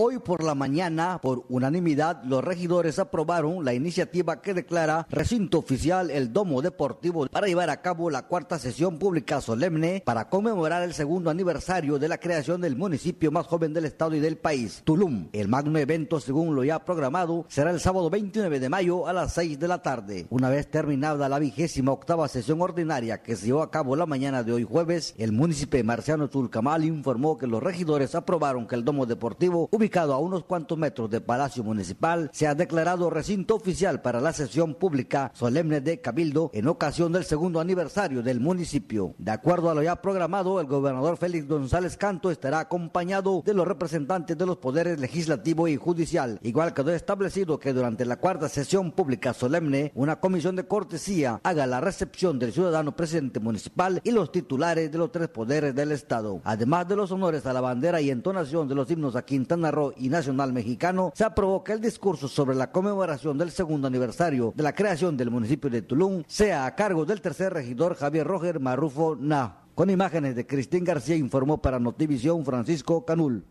Hoy por la mañana, por unanimidad, los regidores aprobaron la iniciativa que declara recinto oficial el Domo Deportivo para llevar a cabo la cuarta sesión pública solemne para conmemorar el segundo aniversario de la creación del municipio más joven del estado y del país, Tulum. El magno evento, según lo ya programado, será el sábado 29 de mayo a las 6 de la tarde. Una vez terminada la vigésima octava sesión ordinaria que se llevó a cabo la mañana de hoy jueves, el municipio marciano Tulcamal informó que los regidores aprobaron que el Domo Deportivo a unos cuantos metros de Palacio Municipal, se ha declarado recinto oficial para la sesión pública solemne de Cabildo en ocasión del segundo aniversario del municipio. De acuerdo a lo ya programado, el gobernador Félix González Canto estará acompañado de los representantes de los poderes legislativo y judicial, igual quedó establecido que durante la cuarta sesión pública solemne, una comisión de cortesía haga la recepción del ciudadano presidente municipal y los titulares de los tres poderes del Estado, además de los honores a la bandera y entonación de los himnos a Quintana Roo y Nacional Mexicano, se aprobó que el discurso sobre la conmemoración del segundo aniversario de la creación del municipio de Tulum sea a cargo del tercer regidor Javier Roger Marrufo Na. Con imágenes de Cristín García informó para Notivisión Francisco Canul.